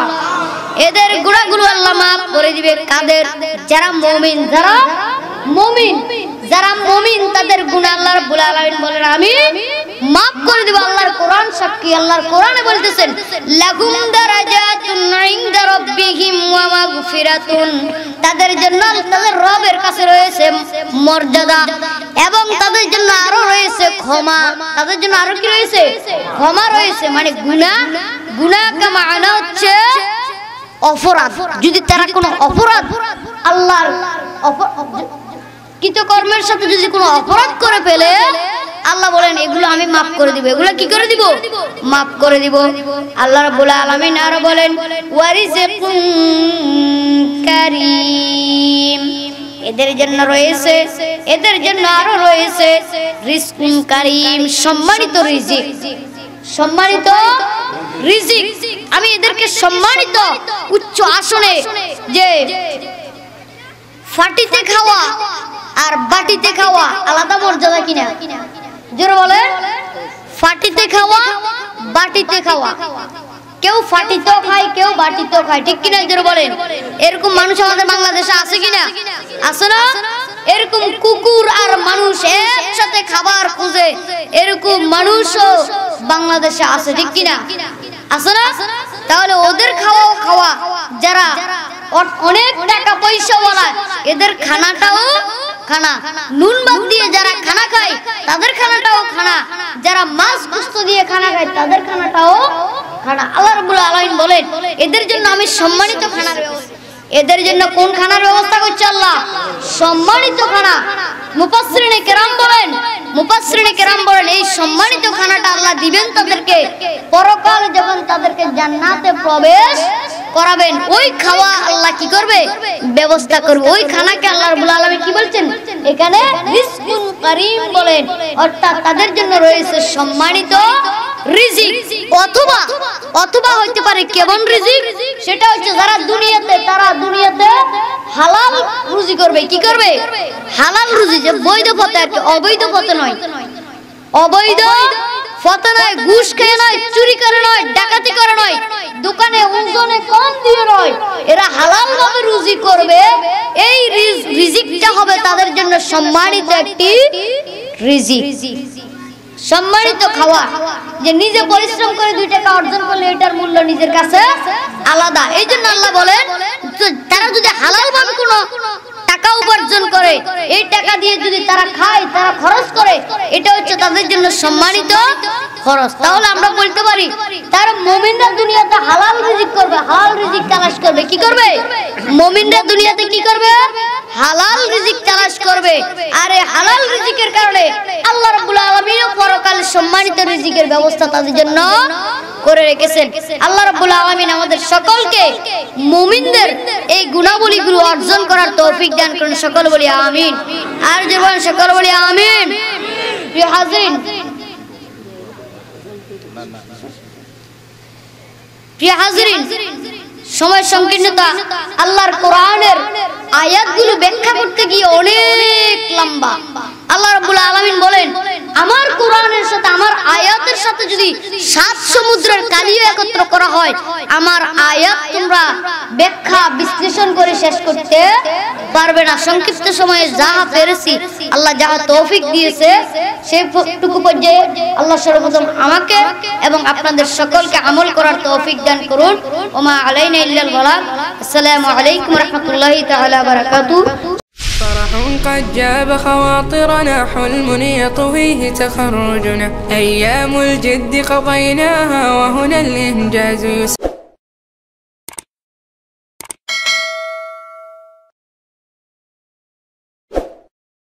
এদের গুনাহগুলো আল্লাহ maaf করে দিবে কাদের যারা মুমিন যারা মুমিন যারা মুমিন তাদের গুনাহ আল্লাহ রাব্বুল আলামিন বলেন আমি মাফ করে দিব আল্লাহর কোরআন সাক্ষী আল্লাহর কোরআনে বলতেছেন লাগুম দারাজাতুন ইনদা রাব্বিহিম ওয়া মাগফিরাতুন তাদের জন্য তাদের রবের কাছে রয়েছে মর্যাদা এবং তাদের জন্য আরো রয়েছে ক্ষমা তাদের জন্য আরো কি রয়েছে ক্ষমা রয়েছে মানে গুনাহ গুনাহ কা মানা হচ্ছে অপরাধ যদি তারা কোনো অপরাধ আল্লাহর কৃতকর্মের সাথে যদি কোনো অপরাধ করে ফেলে আল্লাহ বলেন এগুলো আমি মাফ করে দিব এগুলো কি করে দিব মাফ করে দিব আল্লাহ রাব্বুল আলামিন আর বলেন ওয়ারিজকুম কারীম এদের জন্য রয়েছে এদের জন্য আরো রয়েছে রিজকুম কারীম সম্মানিত রিজিক সম্মানিত রিজিক আমি এদেরকে সম্মানিত উচ্চ আসনে যে ফাটিতে খাওয়া আর বাটিতে খাওয়া আলাদা মর্যাদা কিনা জোর বলে ফাটিতে খাওয়া বাটিতে খাওয়া কেউ ফাটিতেও খায় কেউ বাটিতেও খায় ঠিক কিনা জোরে বলেন এরকম মানুষ আমাদের বাংলাদেশে আছে কিনা আছে না এরকম কুকুর আর মানুষ একসাথে খাবার খুঁজে এরকম মানুষও বাংলাদেশে আছে ঠিক কিনা আছে না তাহলে ওদের খাওয়াও খাওয়া যারা অনেক টাকা বলা এদের খানাটাও খানা নুন বাদ দিয়ে যারা খানা খায় তাদের খানাটাও খানা যারা মাছ গুস্ত দিয়ে খানা খায় তাদের খানাটাও খানা আল্লাহ রাব্বুল আলামিন বলেন এদের জন্য আমি সম্মানিত খানার ব্যবস্থা এদের জন্য কোন খানার ব্যবস্থা করছে আল্লাহ সম্মানিত খানা বলেন বলেন এই সম্মানিত খানাটা আল্লাহ দিবেন তাদেরকে জান্নাতে প্রবেশ করাবেন ওই খাওয়া আল্লাহ কি করবে ব্যবস্থা করবে ওই খানাকে আল্লাহ কি বলছেন এখানে অর্থাৎ তাদের জন্য রয়েছে সম্মানিত রিজিক অথবা অথবা হইতে পারে কেমন রিজিক সেটা হচ্ছে যারা দুনিয়াতে তারা দুনিয়াতে হালাল রুজি করবে কি করবে হালাল রুজি যে বৈধ পথে আর অবৈধ পথে নয় অবৈধ পথে নয় ঘুষ খেয়ে নয় চুরি করে নয় ডাকাতি করে নয় দোকানে ওজনে কম দিয়ে নয় এরা হালাল ভাবে রুজি করবে এই রিজিকটা হবে তাদের জন্য সম্মানিত একটি রিজিক সম্মানিত খাওয়া যে নিজে পরিশ্রম করে দুই টাকা অর্জন করলে এটার মূল্য নিজের কাছে আলাদা এই জন্য আল্লাহ বলেন তারা যদি হালাল ভাবে কোনো টাকা উপার্জন করে এই টাকা দিয়ে যদি তারা খায় তারা খরচ করে এটা হচ্ছে তাদের জন্য সম্মানিত খরচ তাহলে আমরা বলতে পারি তারা মমিনরা দুনিয়াতে হালাল রিজিক করবে হালাল রিজিক তালাশ করবে কি করবে মমিনরা দুনিয়াতে কি করবে হালাল রিজিক তালাশ করবে আরে হালাল রিজিকের কারণে আল্লাহ রাব্বুল আলামিনও পরকালে সম্মানিত রিজিকের ব্যবস্থা তাদের জন্য করে রেখেছেন আল্লাহ রাব্বুল আলামিন আমাদের সকলকে মুমিনদের এই গুণাবলীগুলো অর্জন করার তৌফিক দান করুন সকল বলি আমিন আর যে বলেন সকল বলি আমিন প্রিয় হাজরিন প্রিয় হাজরিন সময় সংকীর্ণতা আল্লাহর কোরআনের আয়াতগুলো ব্যাখ্যা করতে গিয়ে অনেক লম্বা আল্লাহ রাব্বুল আলামিন বলেন আমার কোরআনের সাথে আমার আয়াতের সাথে যদি সাত সমুদ্রের কালিও একত্র করা হয় আমার আয়াত তোমরা ব্যাখ্যা বিশ্লেষণ করে শেষ করতে পারবে না সংক্ষিপ্ত সময়ে যাহা পেরেছি আল্লাহ যাহা তৌফিক দিয়েছে সেটুকু পর্যায়ে আল্লাহ সর্বপ্রথম আমাকে এবং আপনাদের সকলকে আমল করার তৌফিক দান করুন ওমা আলাইনা ইল্লাল বালাগ আসসালামু আলাইকুম রাহমাতুল্লাহি তাআলা وبركاته فرح قد جاب خواطرنا حلم يطويه تخرجنا أيام الجد قضيناها وهنا الإنجاز يسر